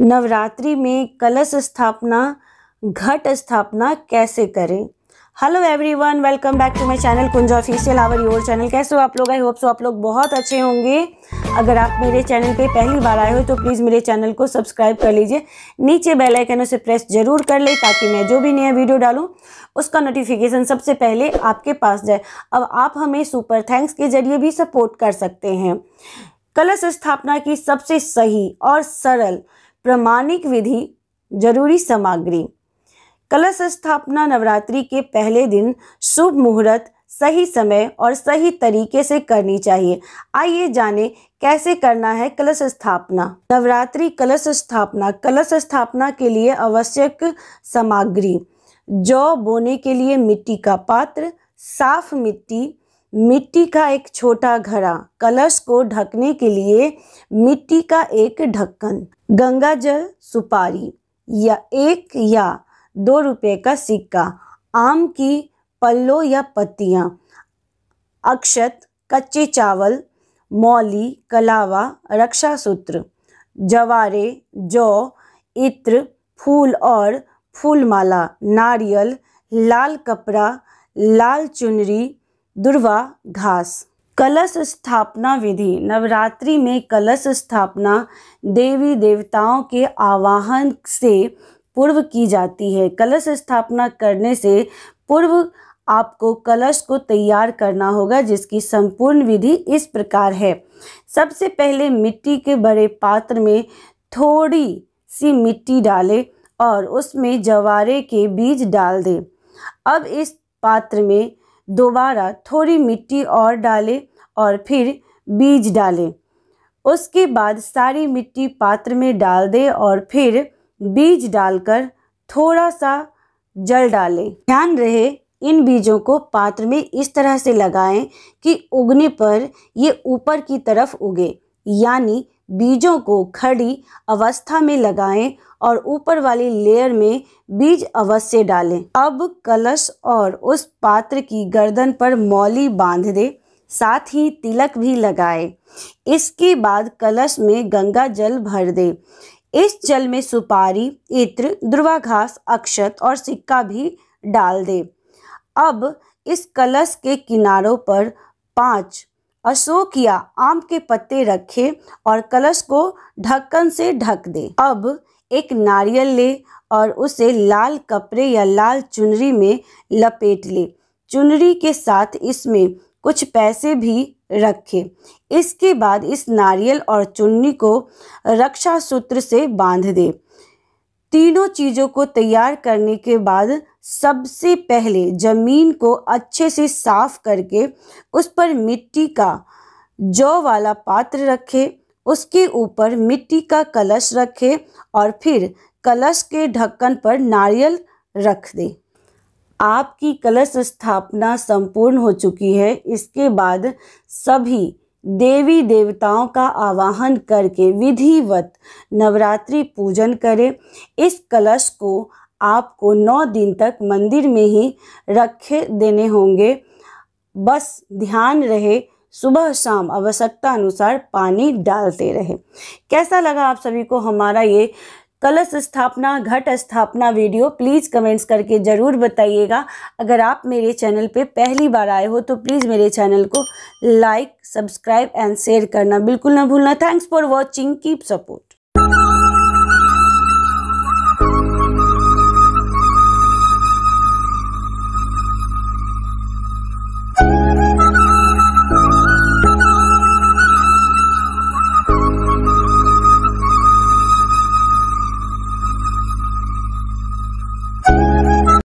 नवरात्रि में कलश स्थापना घट स्थापना कैसे करें hello everyone welcome back to my channel कुंजा ऑफिशियल आवर योर चैनल कैसे हो आप लोग आई होप सो आप लोग बहुत अच्छे होंगे अगर आप मेरे चैनल पे पहली बार आए हो तो प्लीज़ मेरे चैनल को सब्सक्राइब कर लीजिए नीचे बेल आइकन उसे प्रेस जरूर कर ले ताकि मैं जो भी नया वीडियो डालूँ उसका नोटिफिकेशन सबसे पहले आपके पास जाए अब आप हमें सुपर थैंक्स के जरिए भी सपोर्ट कर सकते हैं कलश स्थापना की सबसे सही और सरल प्रमाणिक विधि जरूरी सामग्री कलश स्थापना नवरात्रि के पहले दिन शुभ मुहूर्त सही समय और सही तरीके से करनी चाहिए आइए जाने कैसे करना है कलश स्थापना नवरात्रि कलश स्थापना कलश स्थापना के लिए आवश्यक सामग्री जौ बोने के लिए मिट्टी का पात्र साफ मिट्टी मिट्टी का एक छोटा घड़ा कलश को ढकने के लिए मिट्टी का एक ढक्कन गंगा जल सुपारी या एक या दो रुपए का सिक्का आम की पल्लो या पत्तियाँ अक्षत कच्चे चावल मौली कलावा रक्षा सूत्र जवारे जौ इत्र फूल और फूलमाला नारियल लाल कपड़ा लाल चुनरी दुर्वा घास कलश स्थापना विधि नवरात्रि में कलश स्थापना देवी देवताओं के आवाहन से पूर्व की जाती है कलश स्थापना करने से पूर्व आपको कलश को तैयार करना होगा जिसकी संपूर्ण विधि इस प्रकार है सबसे पहले मिट्टी के बड़े पात्र में थोड़ी सी मिट्टी डालें और उसमें जवारे के बीज डाल दें अब इस पात्र में दोबारा थोड़ी मिट्टी और डालें और फिर बीज डालें उसके बाद सारी मिट्टी पात्र में डाल दें और फिर बीज डालकर थोड़ा सा जल डालें ध्यान रहे इन बीजों को पात्र में इस तरह से लगाएं कि उगने पर ये ऊपर की तरफ उगे यानी बीजों को खड़ी अवस्था में लगाएं और ऊपर वाली लेयर में बीज अवश्य डालें अब कलश और उस पात्र की गर्दन पर मौली बांध दे साथ ही तिलक भी लगाए इसके बाद कलश में गंगा जल भर दे इस जल में सुपारी इत्र घास अक्षत और सिक्का भी डाल दे अब इस कलश के किनारों पर पाँच अशोक या आम के पत्ते रखे और कलश को ढक्कन से ढक दे अब एक नारियल ले और उसे लाल कपड़े या लाल चुनरी में लपेट ले चुनरी के साथ इसमें कुछ पैसे भी रखे इसके बाद इस नारियल और चुन्नी को रक्षा सूत्र से बांध दे तीनों चीज़ों को तैयार करने के बाद सबसे पहले ज़मीन को अच्छे से साफ करके उस पर मिट्टी का जौ वाला पात्र रखें उसके ऊपर मिट्टी का कलश रखें और फिर कलश के ढक्कन पर नारियल रख दें आपकी कलश स्थापना संपूर्ण हो चुकी है इसके बाद सभी देवी देवताओं का आवाहन करके विधिवत नवरात्रि पूजन करें इस कलश को आपको नौ दिन तक मंदिर में ही रखे देने होंगे बस ध्यान रहे सुबह शाम आवश्यकता अनुसार पानी डालते रहे कैसा लगा आप सभी को हमारा ये कलश स्थापना घट स्थापना वीडियो प्लीज़ कमेंट्स करके ज़रूर बताइएगा अगर आप मेरे चैनल पे पहली बार आए हो तो प्लीज़ मेरे चैनल को लाइक सब्सक्राइब एंड शेयर करना बिल्कुल ना भूलना thanks for watching keep support